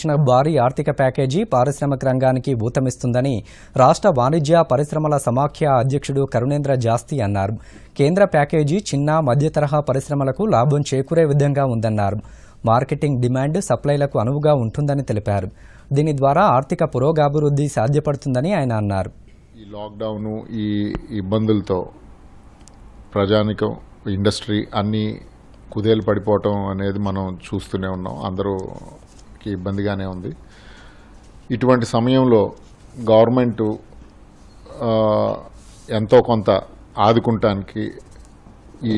ఇచ్చిన భారీ ఆర్థిక ప్యాకేజీ పారిశ్రామిక రంగానికి ఊతమిస్తుందని రాష్ట్ర వాణిజ్య పరిశ్రమల సమాఖ్య అధ్యక్షుడు కరుణేంద్ర జాస్తి అన్నారు కేంద్ర ప్యాకేజీ చిన్న మధ్యతరహా పరిశ్రమలకు లాభం చేకూరే విధంగా ఉందన్నారు మార్కెటింగ్ డిమాండ్ సప్లైలకు అనువుగా ఉంటుందని తెలిపారు దీని ద్వారా ఆర్థిక పురోగాభివృద్ధి సాధ్యపడుతుందని ఆయన అన్నారు ఈ లాక్డౌను ఈ ఇబ్బందులతో ప్రజానికం ఇండస్ట్రీ అన్నీ కుదేలు పడిపోవటం అనేది మనం చూస్తూనే ఉన్నాం అందరూ కి ఇబ్బందిగానే ఉంది ఇటువంటి సమయంలో గవర్నమెంటు ఎంతో కొంత ఆదుకుంటానికి ఈ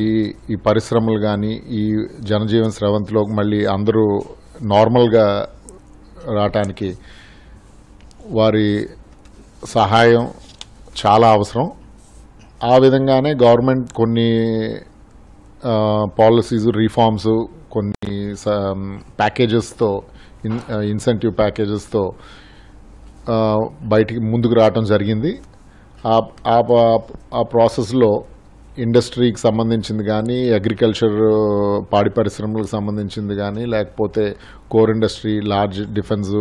ఈ పరిశ్రమలు కానీ ఈ జనజీవన స్రవంతిలో మళ్ళీ అందరూ నార్మల్గా రావటానికి వారి సహాయం చాలా అవసరం ఆ విధంగానే గవర్నమెంట్ కొన్ని పాలసీస్ రీఫార్మ్స్ కొన్ని ప్యాకేజెస్తో ఇన్ ఇన్సెంటివ్ ప్యాకేజెస్తో బయటికి ముందుకు రావటం జరిగింది ఆ ప్రాసెస్లో ఇండస్ట్రీకి సంబంధించింది కానీ అగ్రికల్చర్ పాడి పరిశ్రమలకు సంబంధించింది కానీ లేకపోతే కోర్ ఇండస్ట్రీ లార్జ్ డిఫెన్స్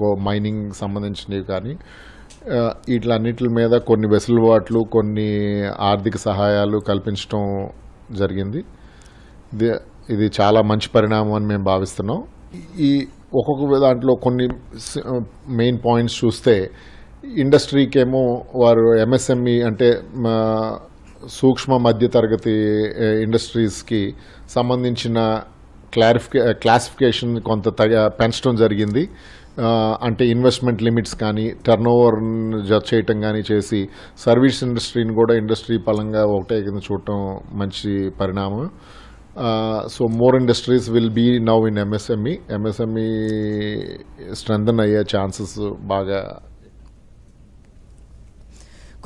కో మైనింగ్ సంబంధించినవి కానీ వీటిలన్నిటి మీద కొన్ని వెసులుబాట్లు కొన్ని ఆర్థిక సహాయాలు కల్పించడం జరిగింది ఇది చాలా మంచి పరిణామం అని మేము భావిస్తున్నాం ఈ ఒక్కొక్క దాంట్లో కొన్ని మెయిన్ పాయింట్స్ చూస్తే ఇండస్ట్రీకేమో వారు ఎంఎస్ఎంఈ అంటే సూక్ష్మ మధ్యతరగతి ఇండస్ట్రీస్కి సంబంధించిన క్లారిఫికే క్లాసిఫికేషన్ కొంత తగ పెంచడం జరిగింది అంటే ఇన్వెస్ట్మెంట్ లిమిట్స్ కానీ టర్న్ ఓవర్ జడ్జ్ చేయటం కానీ చేసి సర్వీస్ ఇండస్ట్రీని కూడా ఇండస్ట్రీ పరంగా ఒకటే కింద చూడటం మంచి పరిణామం so more industries will be now in MSME MSME strengthen అయ్యే ఛాన్సెస్ బాగా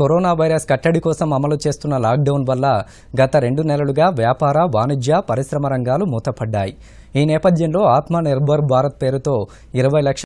కరోనా వైరస్ కట్టడి కోసం అమలు చేస్తున్న లాక్డౌన్ వల్ల గత రెండు నెలలుగా వ్యాపార వాణిజ్య పరిశ్రమ రంగాలు మూతపడ్డాయి ఈ నేపథ్యంలో ఆత్మనిర్భర్ భారత్ పేరుతో ఇరవై లక్షల